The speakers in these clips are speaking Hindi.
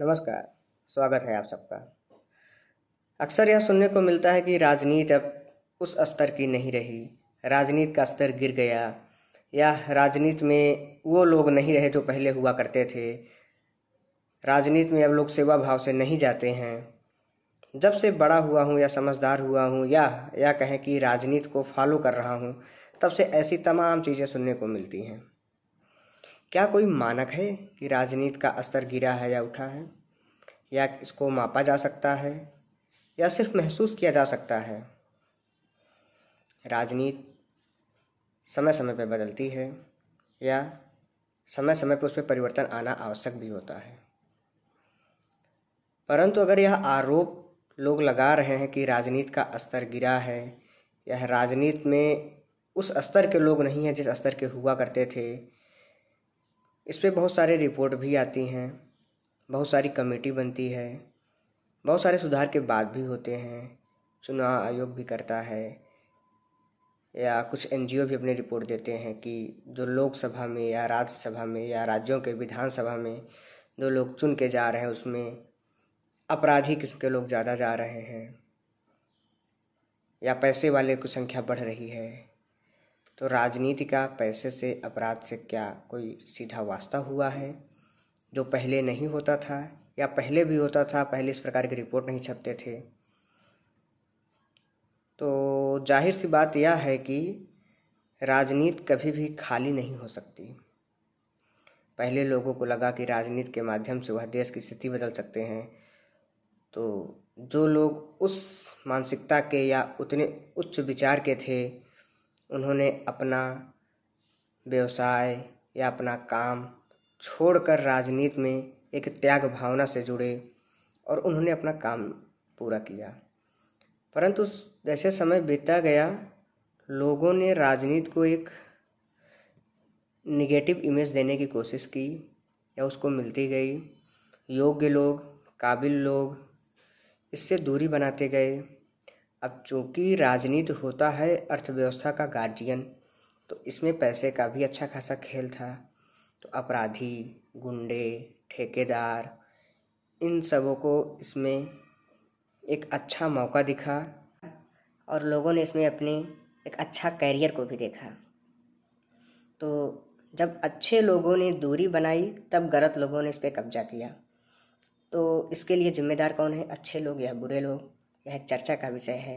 नमस्कार स्वागत है आप सबका अक्सर यह सुनने को मिलता है कि राजनीति अब उस स्तर की नहीं रही राजनीति का स्तर गिर गया या राजनीति में वो लोग नहीं रहे जो पहले हुआ करते थे राजनीति में अब लोग सेवा भाव से नहीं जाते हैं जब से बड़ा हुआ हूँ या समझदार हुआ हूँ या या कहें कि राजनीति को फॉलो कर रहा हूँ तब से ऐसी तमाम चीज़ें सुनने को मिलती हैं क्या कोई मानक है कि राजनीति का स्तर गिरा है या उठा है या इसको मापा जा सकता है या सिर्फ महसूस किया जा सकता है राजनीति समय समय पर बदलती है या समय समय पर पर परिवर्तन आना आवश्यक भी होता है परंतु अगर यह आरोप लोग लगा रहे हैं कि राजनीति का स्तर गिरा है यह राजनीति में उस स्तर के लोग नहीं हैं जिस स्तर के हुआ करते थे इस पर बहुत सारे रिपोर्ट भी आती हैं बहुत सारी कमेटी बनती है बहुत सारे सुधार के बाद भी होते हैं चुनाव आयोग भी करता है या कुछ एन भी अपनी रिपोर्ट देते हैं कि जो लोकसभा में या राज्यसभा में या राज्यों के विधानसभा में जो लोग चुन के जा रहे हैं उसमें अपराधी किस्म के लोग ज़्यादा जा रहे हैं या पैसे वाले की संख्या बढ़ रही है तो राजनीति का पैसे से अपराध से क्या कोई सीधा वास्ता हुआ है जो पहले नहीं होता था या पहले भी होता था पहले इस प्रकार की रिपोर्ट नहीं छपते थे तो जाहिर सी बात यह है कि राजनीति कभी भी खाली नहीं हो सकती पहले लोगों को लगा कि राजनीति के माध्यम से वह देश की स्थिति बदल सकते हैं तो जो लोग उस मानसिकता के या उतने उच्च विचार के थे उन्होंने अपना व्यवसाय या अपना काम छोड़कर राजनीति में एक त्याग भावना से जुड़े और उन्होंने अपना काम पूरा किया परंतु जैसे समय बीता गया लोगों ने राजनीति को एक निगेटिव इमेज देने की कोशिश की या उसको मिलती गई योग्य लोग काबिल लोग इससे दूरी बनाते गए अब चूँकि राजनीति होता है अर्थव्यवस्था का गार्जियन तो इसमें पैसे का भी अच्छा खासा खेल था तो अपराधी गुंडे ठेकेदार इन सबों को इसमें एक अच्छा मौका दिखा और लोगों ने इसमें अपने एक अच्छा करियर को भी देखा तो जब अच्छे लोगों ने दूरी बनाई तब गलत लोगों ने इस पर कब्जा किया तो इसके लिए जिम्मेदार कौन है अच्छे लोग या बुरे लोग यह चर्चा का विषय है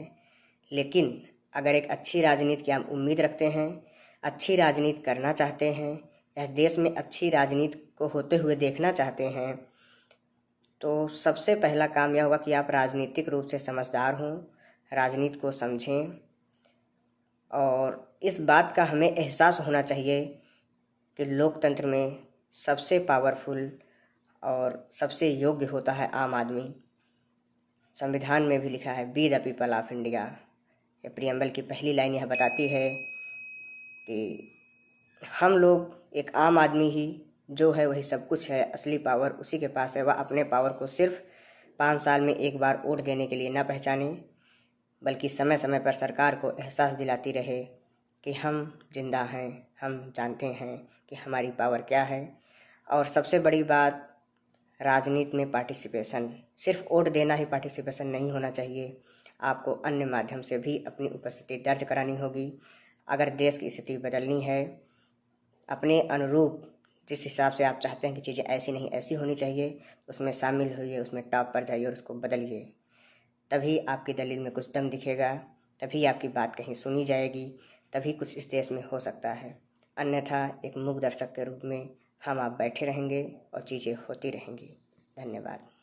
लेकिन अगर एक अच्छी राजनीति की हम उम्मीद रखते हैं अच्छी राजनीति करना चाहते हैं यह देश में अच्छी राजनीति को होते हुए देखना चाहते हैं तो सबसे पहला काम यह होगा कि आप राजनीतिक रूप से समझदार हों राजनीति को समझें और इस बात का हमें एहसास होना चाहिए कि लोकतंत्र में सबसे पावरफुल और सबसे योग्य होता है आम आदमी संविधान में भी लिखा है we the people of India ये प्रियम्बल की पहली लाइन यह बताती है कि हम लोग एक आम आदमी ही जो है वही सब कुछ है असली पावर उसी के पास है वह अपने पावर को सिर्फ पाँच साल में एक बार वोट देने के लिए ना पहचाने बल्कि समय समय पर सरकार को एहसास दिलाती रहे कि हम जिंदा हैं हम जानते हैं कि हमारी पावर क्या है और सबसे बड़ी बात राजनीति में पार्टिसिपेशन सिर्फ वोट देना ही पार्टिसिपेशन नहीं होना चाहिए आपको अन्य माध्यम से भी अपनी उपस्थिति दर्ज करानी होगी अगर देश की स्थिति बदलनी है अपने अनुरूप जिस हिसाब से आप चाहते हैं कि चीज़ें ऐसी नहीं ऐसी होनी चाहिए उसमें शामिल होइए उसमें टॉप पर जाइए और उसको बदलिए तभी आपकी दलील में कुछ दम दिखेगा तभी आपकी बात कहीं सुनी जाएगी तभी कुछ इस देश में हो सकता है अन्यथा एक मूक दर्शक के रूप में हम आप बैठे रहेंगे और चीज़ें होती रहेंगी धन्यवाद